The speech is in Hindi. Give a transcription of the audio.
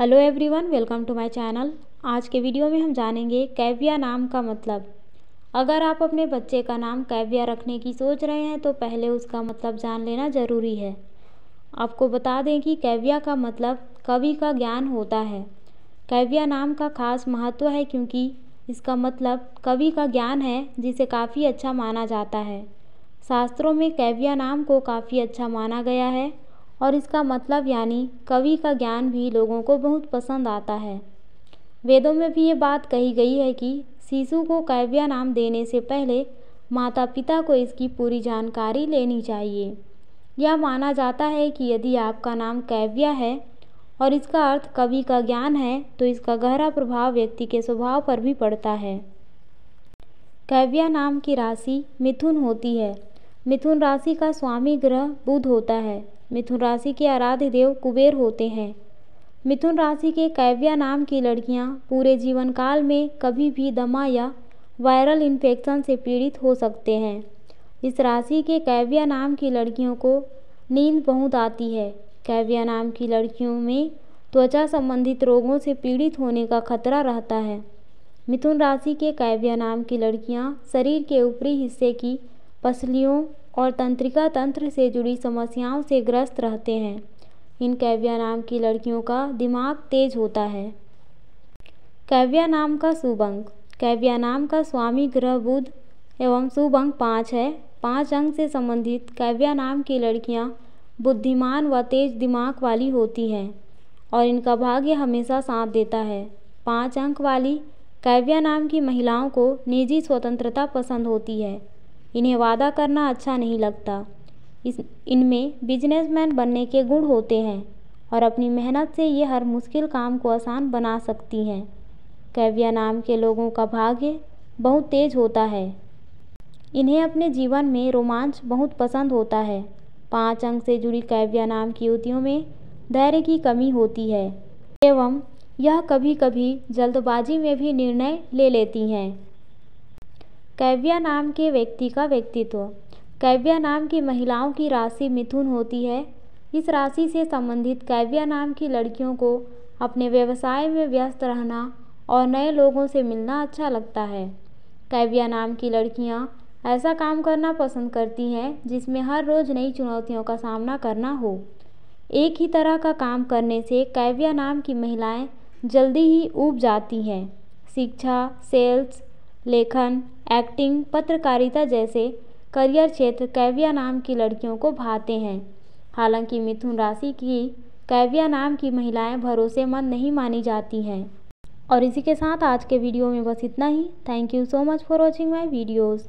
hello everyone welcome to my channel आज के वीडियो में हम जानेंगे कैविया नाम का मतलब अगर आप अपने बच्चे का नाम कैविया रखने की सोच रहे हैं तो पहले उसका मतलब जान लेना ज़रूरी है आपको बता दें कि कैविया का मतलब कवि का ज्ञान होता है कैविया नाम का खास महत्व है क्योंकि इसका मतलब कवि का ज्ञान है जिसे काफ़ी अच्छा माना जाता है शास्त्रों में कैविया नाम को काफ़ी अच्छा माना गया है और इसका मतलब यानी कवि का ज्ञान भी लोगों को बहुत पसंद आता है वेदों में भी ये बात कही गई है कि शिशु को काव्या नाम देने से पहले माता पिता को इसकी पूरी जानकारी लेनी चाहिए यह माना जाता है कि यदि आपका नाम काव्या है और इसका अर्थ कवि का ज्ञान है तो इसका गहरा प्रभाव व्यक्ति के स्वभाव पर भी पड़ता है कैव्या नाम की राशि मिथुन होती है मिथुन राशि का स्वामी ग्रह बुध होता है मिथुन राशि के आराध्य देव कुबेर होते हैं मिथुन राशि के कैव्या नाम की लड़कियां पूरे जीवन काल में कभी भी दमा या वायरल इन्फेक्शन से पीड़ित हो सकते हैं इस राशि के कैव्या नाम की लड़कियों को नींद बहुत आती है कैव्या नाम की लड़कियों में त्वचा संबंधित रोगों से पीड़ित होने का खतरा रहता है मिथुन राशि के कैव्या नाम की लड़कियां शरीर के ऊपरी हिस्से की पसलियों और तंत्रिका तंत्र से जुड़ी समस्याओं से ग्रस्त रहते हैं इन कैव्या नाम की लड़कियों का दिमाग तेज होता है कैव्या नाम का सुबंग कैव्या नाम का स्वामी ग्रह बुध एवं सुबंग पाँच है पाँच अंग से संबंधित कैव्या नाम की लड़कियाँ बुद्धिमान व तेज दिमाग वाली होती हैं और इनका भाग्य हमेशा साथ देता है पाँच अंक वाली कैव्या नाम की महिलाओं को निजी स्वतंत्रता पसंद होती है इन्हें वादा करना अच्छा नहीं लगता इस इनमें बिजनेसमैन बनने के गुण होते हैं और अपनी मेहनत से ये हर मुश्किल काम को आसान बना सकती हैं कैविया नाम के लोगों का भाग्य बहुत तेज होता है इन्हें अपने जीवन में रोमांच बहुत पसंद होता है पाँच अंक से जुड़ी कैविया नाम की युतियों में धैर्य की कमी होती है एवं यह कभी कभी जल्दबाजी में भी निर्णय ले लेती हैं कैव्या नाम के व्यक्ति का व्यक्तित्व कैव्या नाम की महिलाओं की राशि मिथुन होती है इस राशि से संबंधित कैव्या नाम की लड़कियों को अपने व्यवसाय में व्यस्त रहना और नए लोगों से मिलना अच्छा लगता है कैव्या नाम की लड़कियां ऐसा काम करना पसंद करती हैं जिसमें हर रोज़ नई चुनौतियों का सामना करना हो एक ही तरह का काम करने से कैव्या नाम की महिलाएं जल्दी ही ऊब जाती हैं शिक्षा सेल्स लेखन एक्टिंग पत्रकारिता जैसे करियर क्षेत्र कैव्या नाम की लड़कियों को भाते हैं हालांकि मिथुन राशि की कैव्या नाम की महिलाएं भरोसेमंद नहीं मानी जाती हैं और इसी के साथ आज के वीडियो में बस इतना ही thank you so much for watching my videos